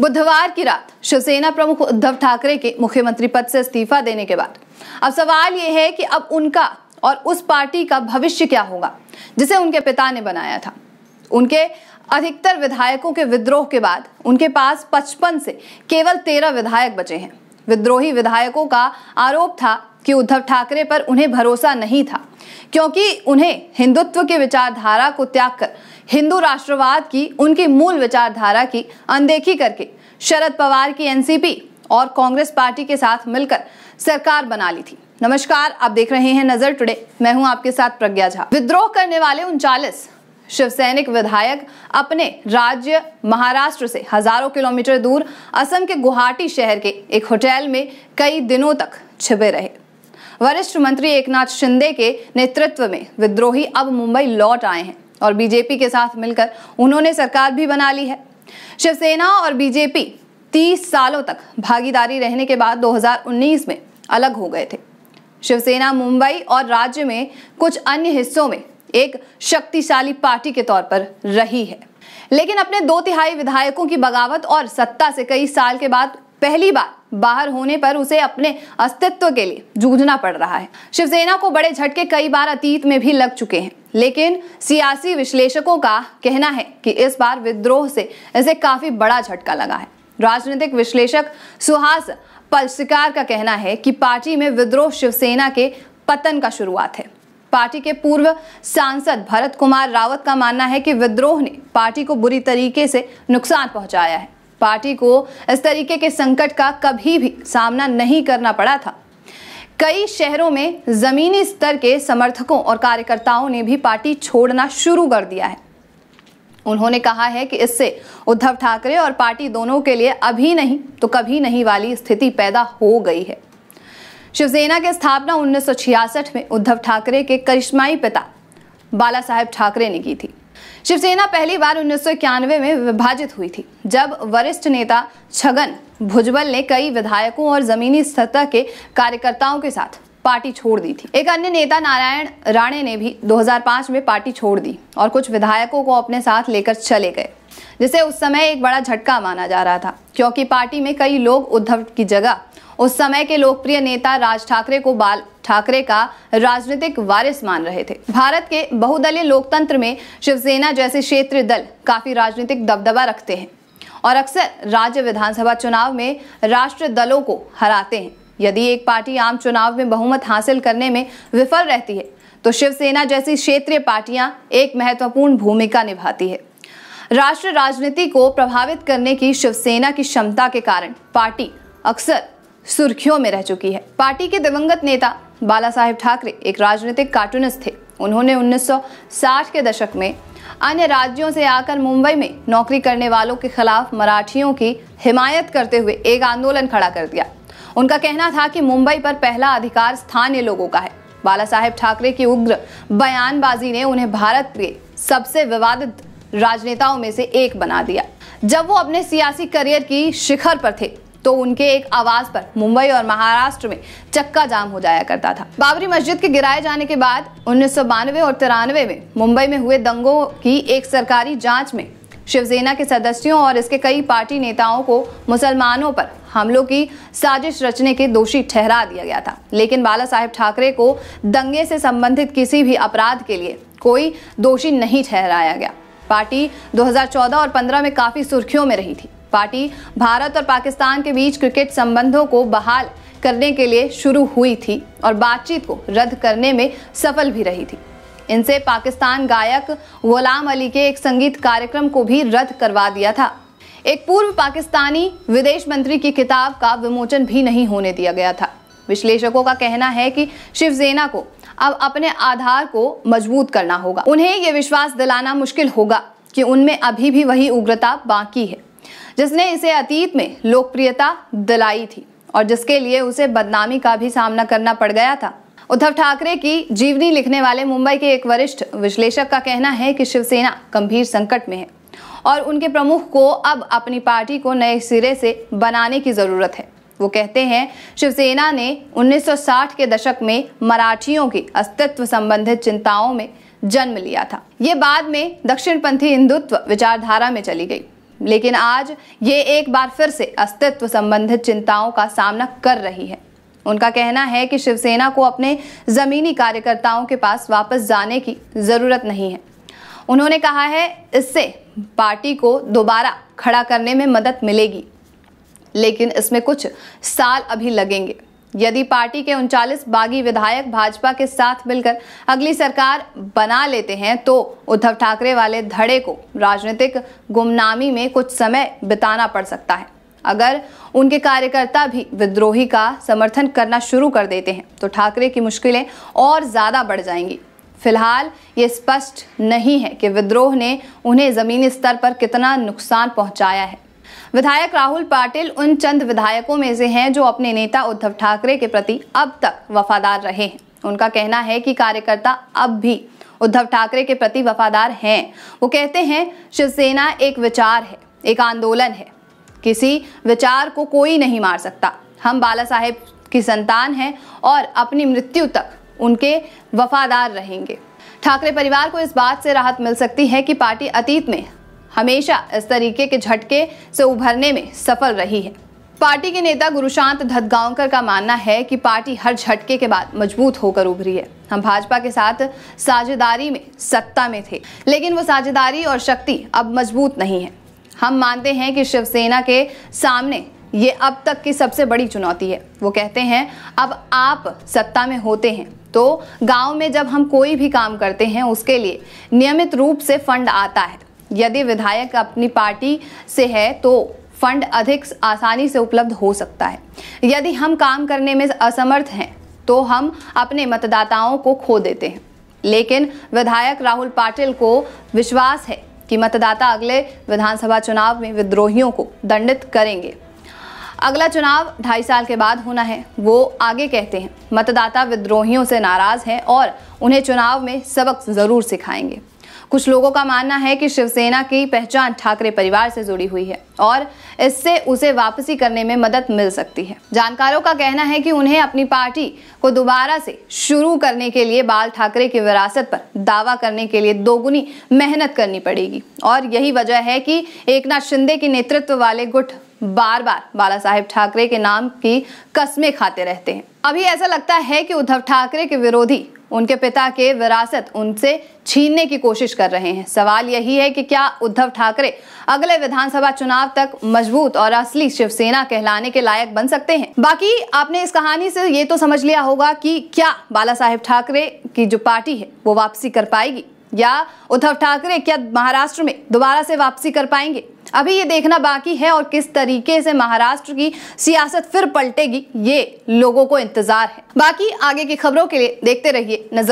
बुधवार की रात शिवसेना प्रमुख उद्धव ठाकरे के मुख्यमंत्री पद से इस्तीफा देने के बाद अब सवाल यह है कि अब उनका और उस पार्टी का भविष्य क्या होगा जिसे उनके पिता ने बनाया था उनके अधिकतर विधायकों के विद्रोह के बाद उनके पास 55 से केवल 13 विधायक बचे हैं विद्रोही विधायकों का आरोप था कि उद्धव ठाकरे पर उन्हें भरोसा नहीं था क्योंकि उन्हें हिंदुत्व की विचारधारा को त्याग कर हिंदू राष्ट्रवाद की उनकी मूल विचारधारा की अनदेखी करके शरद पवार की एनसीपी और कांग्रेस पार्टी के साथ मिलकर सरकार बना ली थी नमस्कार आप देख रहे हैं नजर टुडे मैं हूं आपके साथ प्रज्ञा झा विद्रोह करने वाले उनचालीस शिवसैनिक विधायक अपने राज्य महाराष्ट्र से हजारों किलोमीटर दूर असम के गुवाहाटी शहर के एक होटल में कई दिनों तक छिपे रहे वरिष्ठ मंत्री एकनाथ शिंदे के नेतृत्व में विद्रोही अब मुंबई लौट आए हैं और बीजेपी के साथ मिलकर उन्होंने सरकार भी बना ली है शिवसेना और बीजेपी 30 सालों तक भागीदारी रहने के बाद 2019 में अलग हो गए थे शिवसेना मुंबई और राज्य में कुछ अन्य हिस्सों में एक शक्तिशाली पार्टी के तौर पर रही है लेकिन अपने दो तिहाई विधायकों की बगावत और सत्ता से कई साल के बाद पहली बार बाहर होने पर उसे अपने अस्तित्व के लिए जूझना पड़ रहा है शिवसेना को बड़े झटके कई बार अतीत में भी लग चुके हैं लेकिन सियासी विश्लेषकों का कहना है कि इस बार विद्रोह से इसे काफी बड़ा झटका लगा है राजनीतिक विश्लेषक सुहास पलसिकार का कहना है कि पार्टी में विद्रोह शिवसेना के पतन का शुरुआत है पार्टी के पूर्व सांसद भरत कुमार रावत का मानना है कि विद्रोह ने पार्टी को बुरी तरीके से नुकसान पहुंचाया है पार्टी को इस तरीके के संकट का कभी भी सामना नहीं करना पड़ा था कई शहरों में जमीनी स्तर के समर्थकों और कार्यकर्ताओं ने भी पार्टी छोड़ना शुरू कर दिया है उन्होंने कहा है कि इससे उद्धव ठाकरे और पार्टी दोनों के लिए अभी नहीं तो कभी नहीं वाली स्थिति पैदा हो गई है शिवसेना की स्थापना उन्नीस में उद्धव ठाकरे के करिश्माई पिता बाला साहेब ठाकरे ने की थी शिवसेना पहली बार उन्नीस में विभाजित हुई थी जब वरिष्ठ नेता छगन भुजबल ने कई विधायकों और जमीनी सतह के कार्यकर्ताओं के साथ पार्टी छोड़ दी थी एक अन्य नेता नारायण राणे ने भी 2005 में पार्टी छोड़ दी और कुछ विधायकों को अपने साथ लेकर चले गए जिसे उस समय एक बड़ा झटका माना जा रहा था क्योंकि पार्टी में कई लोग उद्धव की जगह उस समय के लोकप्रिय नेता राज ठाकरे को बाल ठाकरे का राजनीतिक वारिस मान रहे थे भारत के बहुदलीय लोकतंत्र में शिवसेना जैसे क्षेत्रीय दल काफी राजनीतिक दबदबा रखते हैं और अक्सर राज्य विधानसभा चुनाव में राष्ट्र दलों को हराते हैं यदि एक पार्टी आम चुनाव में बहुमत हासिल करने में विफल रहती है तो शिवसेना जैसी क्षेत्रीय पार्टियां एक महत्वपूर्ण भूमिका निभाती है राष्ट्र राजनीति को प्रभावित करने की शिवसेना की क्षमता के कारण पार्टी अक्सर सुर्खियों में रह चुकी है पार्टी के दिवंगत नेता बाला साहेब ठाकरे एक राजनीतिक कार्टूनिस्ट थे उन्होंने 1960 के दशक में अन्य राज्यों से आकर मुंबई में नौकरी करने वालों के खिलाफ मराठियों की हिमायत करते हुए एक आंदोलन खड़ा कर दिया उनका कहना था कि मुंबई पर पहला अधिकार स्थानीय लोगों का है बाला साहेब ठाकरे की उग्र बयानबाजी ने उन्हें भारत के सबसे विवादित राजनेताओं में से एक बना दिया जब वो अपने सियासी करियर की शिखर पर थे तो उनके एक आवाज पर मुंबई और महाराष्ट्र में चक्का जाम हो जाया करता था बाबरी मस्जिद के गिराए जाने के बाद उन्नीस और तिरानवे में मुंबई में हुए दंगों की एक सरकारी जांच में शिवसेना के सदस्यों और इसके कई पार्टी नेताओं को मुसलमानों पर हमलों की साजिश रचने के दोषी ठहरा दिया गया था लेकिन बाला साहेब ठाकरे को दंगे से संबंधित किसी भी अपराध के लिए कोई दोषी नहीं ठहराया गया पार्टी 2014 और 15 में काफी सुर्खियों में रही थी पार्टी भारत और पाकिस्तान के बीच क्रिकेट संबंधों को बहाल करने के लिए शुरू हुई थी और बातचीत को रद्द करने में सफल भी रही थी इनसे पाकिस्तान गायक गुलाम अली के एक संगीत कार्यक्रम को भी रद्द करवा दिया था एक पूर्व पाकिस्तानी विदेश मंत्री की किताब का विमोचन भी नहीं होने दिया गया था विश्लेषकों का कहना है कि शिवसेना को अब अपने आधार को मजबूत करना होगा उन्हें यह विश्वास दिलाना मुश्किल होगा कि उनमें अभी भी वही उग्रता बाकी है जिसने इसे अतीत में लोकप्रियता दिलाई थी और जिसके लिए उसे बदनामी का भी सामना करना पड़ गया था उद्धव ठाकरे की जीवनी लिखने वाले मुंबई के एक वरिष्ठ विश्लेषक का कहना है कि शिवसेना गंभीर संकट में है और उनके प्रमुख को अब अपनी पार्टी को नए सिरे से बनाने की ज़रूरत है वो कहते हैं शिवसेना ने 1960 के दशक में मराठियों के अस्तित्व संबंधित चिंताओं में जन्म लिया था ये बाद में दक्षिणपंथी हिंदुत्व विचारधारा में चली गई लेकिन आज ये एक बार फिर से अस्तित्व संबंधित चिंताओं का सामना कर रही है उनका कहना है कि शिवसेना को अपने ज़मीनी कार्यकर्ताओं के पास वापस जाने की ज़रूरत नहीं है उन्होंने कहा है इससे पार्टी को दोबारा खड़ा करने में मदद मिलेगी लेकिन इसमें कुछ साल अभी लगेंगे यदि पार्टी के उनचालीस बागी विधायक भाजपा के साथ मिलकर अगली सरकार बना लेते हैं तो उद्धव ठाकरे वाले धड़े को राजनीतिक गुमनामी में कुछ समय बिताना पड़ सकता है अगर उनके कार्यकर्ता भी विद्रोही का समर्थन करना शुरू कर देते हैं तो ठाकरे की मुश्किलें और ज़्यादा बढ़ जाएंगी फिलहाल ये स्पष्ट नहीं है कि विद्रोह ने उन्हें ज़मीनी स्तर पर कितना नुकसान पहुंचाया है विधायक राहुल पाटिल उन चंद विधायकों में से हैं जो अपने नेता उद्धव ठाकरे के प्रति अब तक वफादार रहे हैं उनका कहना है कि कार्यकर्ता अब भी उद्धव ठाकरे के प्रति वफादार हैं वो कहते हैं शिवसेना एक विचार है एक आंदोलन है किसी विचार को कोई नहीं मार सकता हम बाला साहेब की संतान हैं और अपनी मृत्यु तक उनके वफादार रहेंगे ठाकरे परिवार को इस बात से राहत मिल सकती है कि पार्टी अतीत में हमेशा इस तरीके के झटके से उभरने में सफल रही है पार्टी के नेता गुरुशांत धदगांवकर का मानना है कि पार्टी हर झटके के बाद मजबूत होकर उभरी है हम भाजपा के साथ साझेदारी में सत्ता में थे लेकिन वो साझेदारी और शक्ति अब मजबूत नहीं है हम मानते हैं कि शिवसेना के सामने ये अब तक की सबसे बड़ी चुनौती है वो कहते हैं अब आप सत्ता में होते हैं तो गांव में जब हम कोई भी काम करते हैं उसके लिए नियमित रूप से फंड आता है यदि विधायक अपनी पार्टी से है तो फंड अधिक आसानी से उपलब्ध हो सकता है यदि हम काम करने में असमर्थ हैं तो हम अपने मतदाताओं को खो देते हैं लेकिन विधायक राहुल पाटिल को विश्वास है कि मतदाता अगले विधानसभा चुनाव में विद्रोहियों को दंडित करेंगे अगला चुनाव ढाई साल के बाद होना है वो आगे कहते हैं मतदाता विद्रोहियों से नाराज हैं और उन्हें चुनाव में सबक ज़रूर सिखाएंगे कुछ लोगों का मानना है कि शिवसेना की पहचान ठाकरे परिवार से जुड़ी हुई है और इससे उसे वापसी करने में मदद मिल सकती है जानकारों का कहना है कि उन्हें अपनी पार्टी को दोबारा से शुरू करने के लिए बाल ठाकरे की विरासत पर दावा करने के लिए दोगुनी मेहनत करनी पड़ेगी और यही वजह है कि एकनाथ शिंदे के नेतृत्व वाले गुट बार बार बाला साहेब ठाकरे के नाम की कस्में खाते रहते हैं अभी ऐसा लगता है कि उद्धव ठाकरे के विरोधी उनके पिता के विरासत उनसे छीनने की कोशिश कर रहे हैं सवाल यही है कि क्या उद्धव ठाकरे अगले विधानसभा चुनाव तक मजबूत और असली शिवसेना कहलाने के लायक बन सकते हैं बाकी आपने इस कहानी से ये तो समझ लिया होगा कि क्या बाला साहेब ठाकरे की जो पार्टी है वो वापसी कर पाएगी या उद्धव ठाकरे क्या महाराष्ट्र में दोबारा से वापसी कर पाएंगे अभी ये देखना बाकी है और किस तरीके से महाराष्ट्र की सियासत फिर पलटेगी ये लोगों को इंतजार है बाकी आगे की खबरों के लिए देखते रहिए नजर